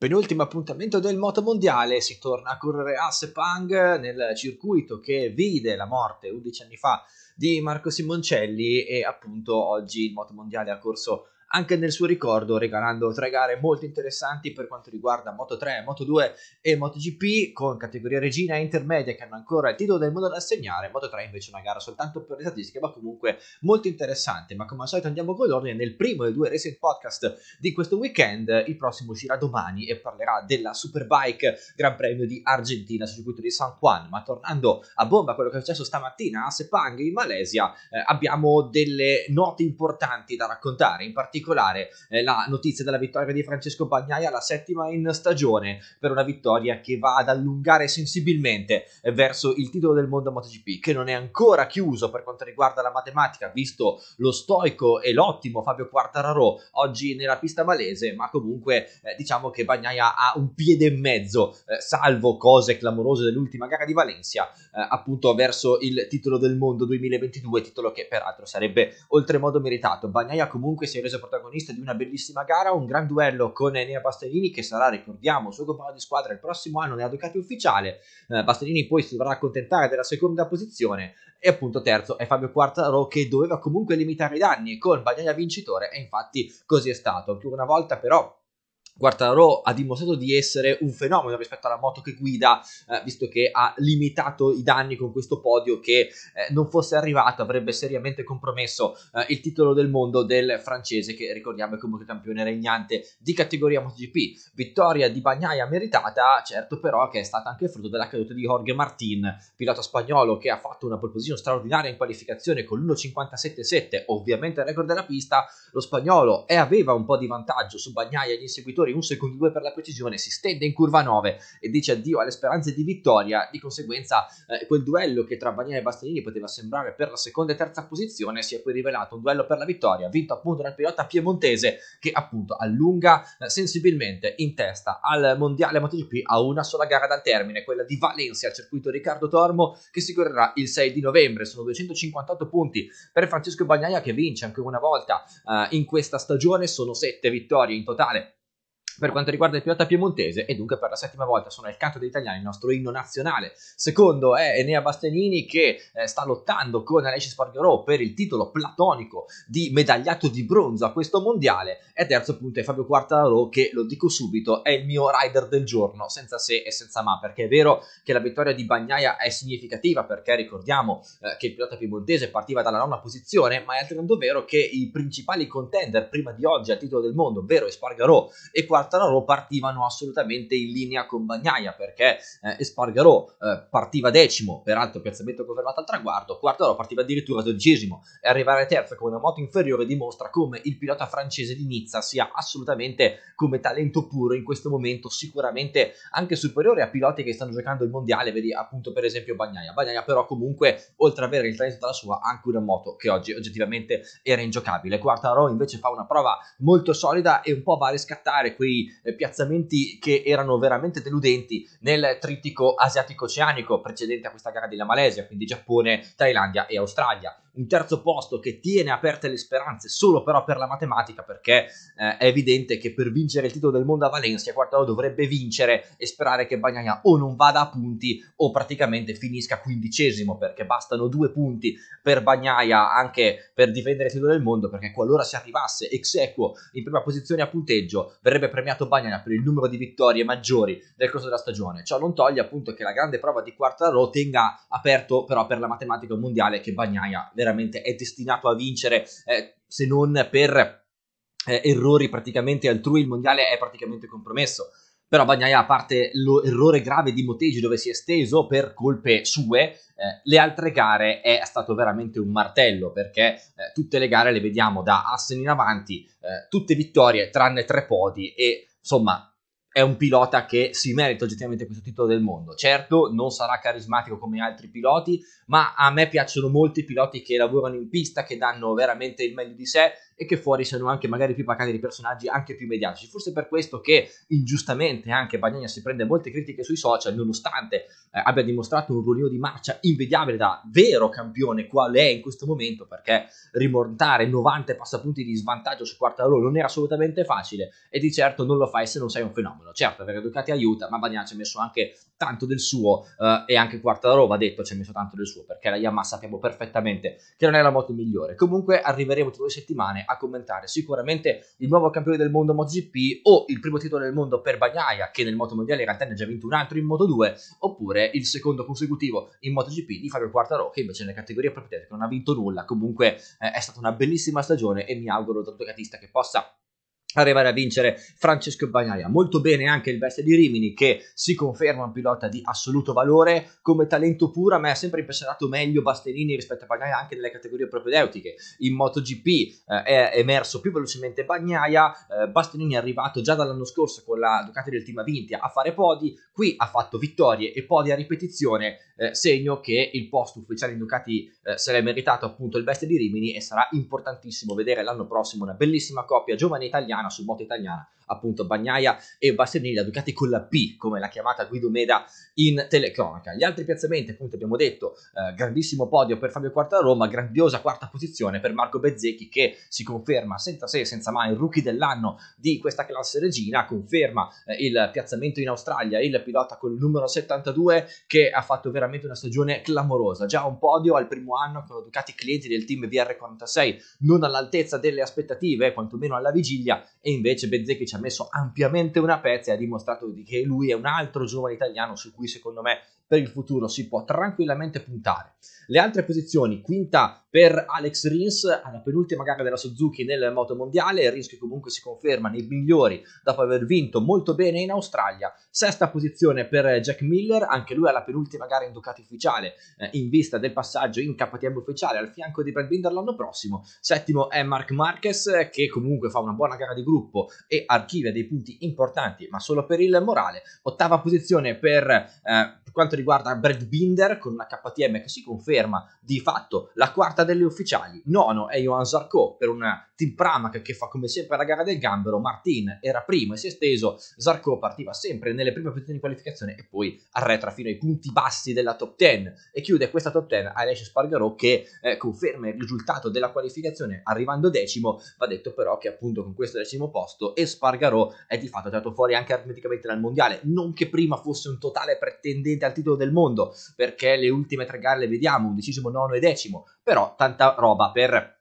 Penultimo appuntamento del moto mondiale, si torna a correre a Sepang nel circuito che vide la morte 11 anni fa di Marco Simoncelli e appunto oggi il moto mondiale ha corso anche nel suo ricordo, regalando tre gare molto interessanti per quanto riguarda Moto 3, Moto 2 e Moto GP, con categoria regina e intermedia che hanno ancora il titolo del mondo da assegnare. Moto 3 invece una gara soltanto per le statistiche, ma comunque molto interessante. Ma come al solito andiamo con l'ordine nel primo dei due Racing Podcast di questo weekend. Il prossimo uscirà domani e parlerà della Superbike Gran Premio di Argentina sul circuito di San Juan. Ma tornando a bomba quello che è successo stamattina a Sepang in Malesia, eh, abbiamo delle note importanti da raccontare, in particolare particolare eh, la notizia della vittoria di Francesco Bagnaia, la settima in stagione per una vittoria che va ad allungare sensibilmente eh, verso il titolo del mondo MotoGP, che non è ancora chiuso per quanto riguarda la matematica, visto lo stoico e l'ottimo Fabio Quartararo oggi nella pista malese, ma comunque eh, diciamo che Bagnaia ha un piede e mezzo, eh, salvo cose clamorose dell'ultima gara di Valencia, eh, appunto verso il titolo del mondo 2022, titolo che peraltro sarebbe oltremodo meritato. Bagnaia comunque si è reso protagonista protagonista di una bellissima gara, un gran duello con Enea Bastellini che sarà, ricordiamo, suo compagno di squadra il prossimo anno nella Ducati ufficiale. Eh, Bastellini poi si dovrà accontentare della seconda posizione e appunto terzo è Fabio Quartaro che doveva comunque limitare i danni con Bagnaia vincitore e infatti così è stato. Ancora una volta però Guarda, Raw ha dimostrato di essere un fenomeno rispetto alla moto che guida, eh, visto che ha limitato i danni con questo podio che eh, non fosse arrivato avrebbe seriamente compromesso eh, il titolo del mondo del francese che ricordiamo è comunque campione regnante di categoria MotoGP. Vittoria di Bagnaia meritata, certo però che è stata anche frutto della caduta di Jorge Martin, pilota spagnolo che ha fatto una proposizione straordinaria in qualificazione con l'1.57.7, ovviamente il record della pista, lo spagnolo e eh, aveva un po' di vantaggio su Bagnaia e gli inseguitori giocatori, un secondo due per la precisione, si stende in curva 9 e dice addio alle speranze di vittoria, di conseguenza eh, quel duello che tra Bagnani e Bastianini poteva sembrare per la seconda e terza posizione si è poi rivelato un duello per la vittoria, vinto appunto dal pilota piemontese che appunto allunga eh, sensibilmente in testa al mondiale MotoGP a una sola gara dal termine, quella di Valencia al circuito Riccardo Tormo che si correrà il 6 di novembre, sono 258 punti per Francesco Bagnaia che vince anche una volta eh, in questa stagione, sono 7 vittorie in totale per quanto riguarda il pilota piemontese e dunque per la settima volta sono il canto degli italiani il nostro inno nazionale. Secondo è eh, Enea Bastianini che eh, sta lottando con Alessio Spargarò per il titolo platonico di medagliato di bronzo a questo mondiale e terzo punto è Fabio Quartararo che lo dico subito è il mio rider del giorno senza se e senza ma perché è vero che la vittoria di Bagnaia è significativa perché ricordiamo eh, che il pilota piemontese partiva dalla nona posizione ma è altrettanto vero che i principali contender prima di oggi al titolo del mondo ovvero Spargarò e Quartararo Quartararo partivano assolutamente in linea con Bagnaia perché eh, Espargarò eh, partiva decimo, peraltro piazzamento confermato al traguardo, Quartararo partiva addirittura dodicesimo e arrivare terzo con una moto inferiore dimostra come il pilota francese di Nizza sia assolutamente come talento puro in questo momento sicuramente anche superiore a piloti che stanno giocando il mondiale, vedi appunto per esempio Bagnaia. Bagnaia però comunque oltre ad avere il talento dalla sua anche una moto che oggi oggettivamente era ingiocabile. Quartararo invece fa una prova molto solida e un po' va a riscattare quei altri eh, piazzamenti che erano veramente deludenti nel trittico asiatico-oceanico precedente a questa gara della Malesia, quindi Giappone, Thailandia e Australia un terzo posto che tiene aperte le speranze solo però per la matematica perché eh, è evidente che per vincere il titolo del mondo a Valencia Quartaro dovrebbe vincere e sperare che Bagnaia o non vada a punti o praticamente finisca quindicesimo perché bastano due punti per Bagnaia anche per difendere il titolo del mondo perché qualora si arrivasse ex equo in prima posizione a punteggio verrebbe premiato Bagnaia per il numero di vittorie maggiori nel corso della stagione ciò non toglie appunto che la grande prova di Quartaro tenga aperto però per la matematica mondiale che Bagnaia veramente è destinato a vincere eh, se non per eh, errori praticamente altrui il mondiale è praticamente compromesso però Bagnaia, a parte l'errore grave di Motegi dove si è steso per colpe sue, eh, le altre gare è stato veramente un martello perché eh, tutte le gare le vediamo da Assen in avanti, eh, tutte vittorie tranne tre podi e insomma è un pilota che si merita oggettivamente questo titolo del mondo. Certo, non sarà carismatico come altri piloti, ma a me piacciono molto i piloti che lavorano in pista, che danno veramente il meglio di sé, e che fuori siano anche magari più pacati di personaggi anche più mediatici. Forse per questo che ingiustamente anche Bagnaia si prende molte critiche sui social, nonostante eh, abbia dimostrato un ruolino di marcia invidiabile da vero campione qual è in questo momento, perché rimontare 90 passapunti di svantaggio su quarta Quartarolo non era assolutamente facile e di certo non lo fai se non sei un fenomeno. Certo, avere Ducati aiuta, ma Bagnaia ci ha messo anche tanto del suo eh, e anche Quartarolo va detto ci ha messo tanto del suo, perché la Yamaha sappiamo perfettamente che non è la moto migliore. Comunque arriveremo tra due settimane a commentare sicuramente il nuovo campione del mondo MotoGP o il primo titolo del mondo per Bagnaia che nel Moto Mondiale in realtà ne ha già vinto un altro in Moto 2 oppure il secondo consecutivo in MotoGP di Fabio Quartaro che invece nella categoria proprietaria non ha vinto nulla comunque eh, è stata una bellissima stagione e mi auguro da tocatista che possa arrivare a vincere Francesco Bagnaia. Molto bene anche il Bestia di Rimini che si conferma un pilota di assoluto valore come talento puro. ma me ha sempre impressionato meglio Bastianini rispetto a Bagnaia anche nelle categorie propedeutiche. In MotoGP eh, è emerso più velocemente Bagnaia, eh, Bastianini è arrivato già dall'anno scorso con la Ducati del Team Avintia a fare podi, qui ha fatto vittorie e podi a ripetizione, eh, segno che il posto ufficiale in Ducati eh, se l'è meritato appunto il Bestia di Rimini e sarà importantissimo vedere l'anno prossimo una bellissima coppia giovane italiana italiana, su moto italiana, appunto Bagnaia e Bassanilla, Ducati con la P, come l'ha chiamata Guido Meda in telecronaca. Gli altri piazzamenti, appunto abbiamo detto, eh, grandissimo podio per Fabio Quarta a Roma, grandiosa quarta posizione per Marco Bezzecchi che si conferma senza se senza mai il rookie dell'anno di questa classe regina, conferma eh, il piazzamento in Australia, il pilota col numero 72 che ha fatto veramente una stagione clamorosa, già un podio al primo anno con Ducati clienti del team VR46 non all'altezza delle aspettative, quantomeno alla vigilia, e invece Bezzecchi ci ha messo ampiamente una pezza e ha dimostrato che lui è un altro giovane italiano su cui secondo me per il futuro si può tranquillamente puntare. Le altre posizioni, quinta per Alex Rins alla penultima gara della Suzuki nel moto mondiale, Rins che comunque si conferma nei migliori dopo aver vinto molto bene in Australia, sesta posizione per Jack Miller, anche lui alla penultima gara in Ducati ufficiale eh, in vista del passaggio in KTM ufficiale al fianco di Brad Binder l'anno prossimo, settimo è Mark Marquez che comunque fa una buona gara di gruppo e archivia dei punti importanti ma solo per il morale, ottava posizione per eh, quanto riguarda riguarda Brad Binder con una KTM che si conferma di fatto la quarta delle ufficiali, nono è Johan Zarco per una Tim Pramac che fa come sempre la gara del gambero, Martin era primo e si è steso, Zarco partiva sempre nelle prime posizioni di qualificazione e poi arretra fino ai punti bassi della top 10 e chiude questa top 10 Alessio Spargarò che eh, conferma il risultato della qualificazione arrivando decimo, va detto però che appunto con questo decimo posto e Spargarò è di fatto tirato fuori anche aritmeticamente dal mondiale, non che prima fosse un totale pretendente al titolo del mondo perché le ultime tre gare le vediamo, undicesimo, nono e decimo, però tanta roba per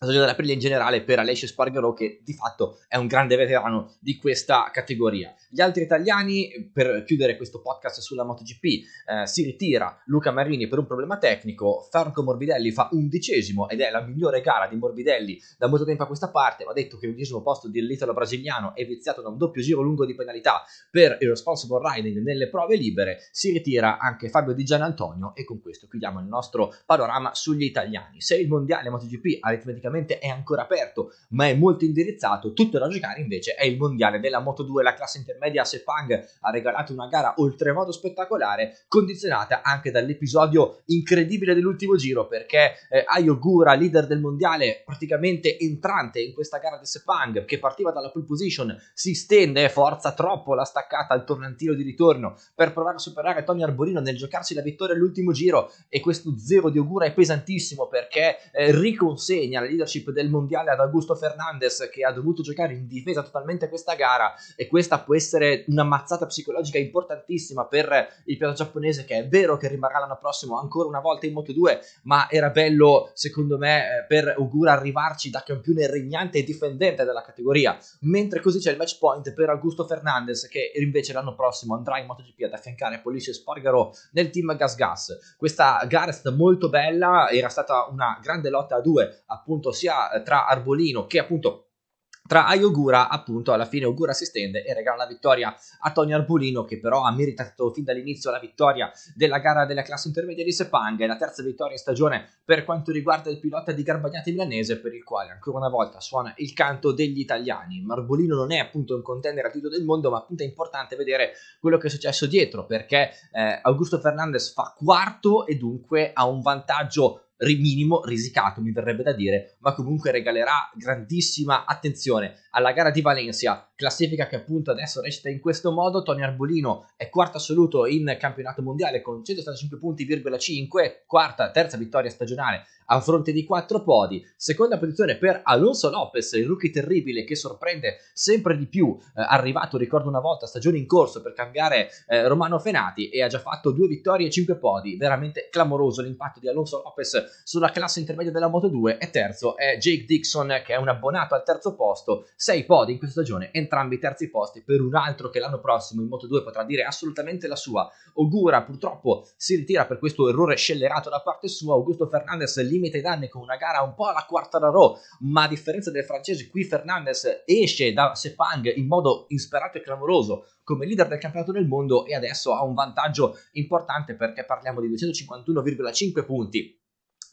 la stagione della in generale per Alessio Spargarò che di fatto è un grande veterano di questa categoria. Gli altri italiani, per chiudere questo podcast sulla MotoGP, eh, si ritira Luca Marini per un problema tecnico, Franco Morbidelli fa undicesimo ed è la migliore gara di Morbidelli da molto tempo a questa parte, va detto che l'undicesimo posto dell'italo brasiliano è viziato da un doppio giro lungo di penalità per il responsible riding nelle prove libere, si ritira anche Fabio Di Gian Antonio e con questo chiudiamo il nostro panorama sugli italiani. Se il mondiale MotoGP aritmeticamente tecnicamente è ancora aperto, ma è molto indirizzato. Tutto da giocare invece è il mondiale della Moto 2, la classe intermedia Sepang ha regalato una gara oltremodo spettacolare, condizionata anche dall'episodio incredibile dell'ultimo giro, perché eh, Ayogura, leader del mondiale, praticamente entrante in questa gara di Sepang, che partiva dalla pole position, si stende, forza troppo la staccata al tornantino di ritorno per provare a superare Tony Arbolino nel giocarsi la vittoria all'ultimo giro e questo zero di Ogura è pesantissimo perché eh, riconsegna la leadership del mondiale ad Augusto Fernandez che ha dovuto giocare in difesa totalmente questa gara e questa può essere una mazzata psicologica importantissima per il piano giapponese che è vero che rimarrà l'anno prossimo ancora una volta in Moto2 ma era bello secondo me eh, per Ogura arrivarci da campione regnante e difendente della categoria mentre così c'è il match point per Augusto Fernandez che invece l'anno prossimo andrà in MotoGP ad affiancare Polizio Spargaro nel team Gas Gas questa gara è stata molto bella era stata una grande lotta a due appunto appunto sia eh, tra Arbolino che appunto tra Ayogura appunto alla fine Ogura si stende e regala la vittoria a Tony Arbolino che però ha meritato fin dall'inizio la vittoria della gara della classe intermedia di Sepang la terza vittoria in stagione per quanto riguarda il pilota di Garbagnati milanese per il quale ancora una volta suona il canto degli italiani Marbolino non è appunto un contender al titolo del mondo ma appunto è importante vedere quello che è successo dietro perché eh, Augusto Fernandez fa quarto e dunque ha un vantaggio minimo risicato, mi verrebbe da dire, ma comunque regalerà grandissima attenzione alla gara di Valencia, classifica che appunto adesso recita in questo modo, Tony Arbolino è quarto assoluto in campionato mondiale con 175 punti,5, quarta, terza vittoria stagionale a fronte di quattro podi, seconda posizione per Alonso Lopez, il rookie terribile che sorprende sempre di più, eh, arrivato ricordo una volta stagione in corso per cambiare eh, Romano Fenati e ha già fatto due vittorie e cinque podi, veramente clamoroso l'impatto di Alonso Lopez sulla classe intermedia della Moto2 e terzo è Jake Dixon che è un abbonato al terzo posto, 6 podi in questa stagione, entrambi i terzi posti per un altro che l'anno prossimo in Moto2 potrà dire assolutamente la sua. Ogura purtroppo si ritira per questo errore scellerato da parte sua, Augusto Fernandez limita i danni con una gara un po' alla quarta da Raw, ma a differenza del francese qui Fernandez esce da Sepang in modo insperato e clamoroso come leader del campionato del mondo e adesso ha un vantaggio importante perché parliamo di 251,5 punti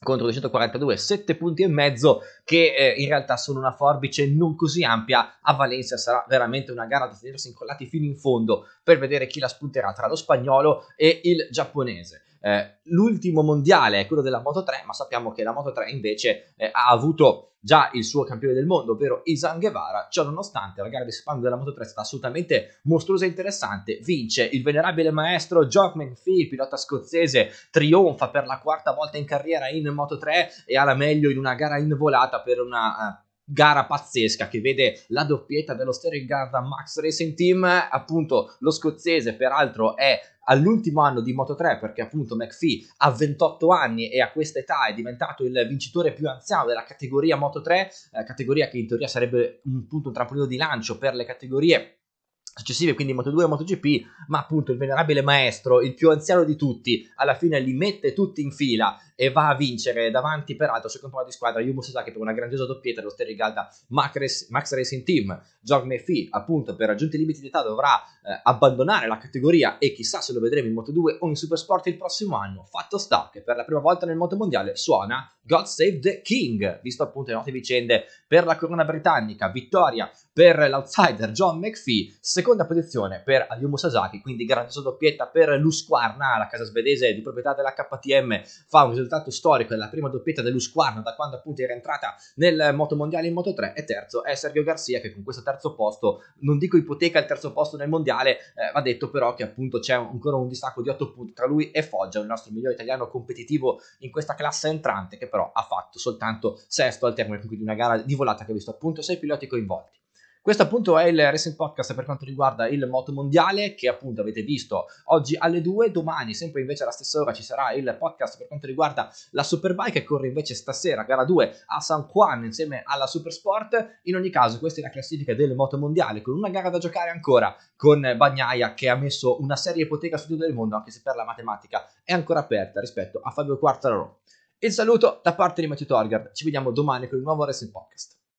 contro 242, 7 punti e mezzo che eh, in realtà sono una forbice non così ampia. A Valencia sarà veramente una gara da tenersi incollati fino in fondo per vedere chi la spunterà tra lo spagnolo e il giapponese. Eh, l'ultimo mondiale è quello della Moto 3, ma sappiamo che la Moto 3 invece eh, ha avuto già il suo campione del mondo, ovvero Isan Guevara. Ciononostante, la gara di Spagna della Moto 3 è stata assolutamente mostruosa e interessante. Vince il venerabile maestro Jock McPhee, pilota scozzese, trionfa per la quarta volta in carriera in Moto 3 e alla meglio in una gara involata per una. Uh, gara pazzesca che vede la doppietta dello Sterling Garda Max Racing Team, appunto lo scozzese peraltro è all'ultimo anno di Moto3 perché appunto McPhee ha 28 anni e a questa età è diventato il vincitore più anziano della categoria Moto3, eh, categoria che in teoria sarebbe un punto un trampolino di lancio per le categorie successive, quindi Moto2 e MotoGP, ma appunto il venerabile maestro, il più anziano di tutti, alla fine li mette tutti in fila, e va a vincere davanti peraltro sul controllo di squadra Yumu Sasaki per una grandiosa doppietta dello Sterigada Max, Max Racing Team Jorg Nefi appunto per raggiunti limiti di età dovrà eh, abbandonare la categoria e chissà se lo vedremo in Moto2 o in Supersport il prossimo anno fatto sta che per la prima volta nel moto mondiale suona God Save the King visto appunto le note vicende per la corona britannica vittoria per l'outsider John McPhee seconda posizione per Ayumu Sasaki quindi grandiosa doppietta per Lusquarna la casa svedese di proprietà della KTM fa un risultato storico, della prima doppietta dell'Usquarno da quando appunto era entrata nel moto mondiale in moto 3 e terzo è Sergio Garcia che con questo terzo posto, non dico ipoteca il terzo posto nel mondiale, eh, va detto però che appunto c'è ancora un distacco di 8 punti tra lui e Foggia, il nostro migliore italiano competitivo in questa classe entrante che però ha fatto soltanto sesto al termine quindi una gara di volata che ha visto appunto sei piloti coinvolti. Questo appunto è il Racing Podcast per quanto riguarda il moto mondiale che appunto avete visto oggi alle 2, domani sempre invece alla stessa ora ci sarà il podcast per quanto riguarda la Superbike che corre invece stasera gara 2 a San Juan insieme alla Supersport. In ogni caso questa è la classifica del moto mondiale con una gara da giocare ancora con Bagnaia che ha messo una serie ipoteca su tutto il mondo anche se per la matematica è ancora aperta rispetto a Fabio Quartararo. Il saluto da parte di Matthew Torgard, ci vediamo domani con il nuovo Racing Podcast.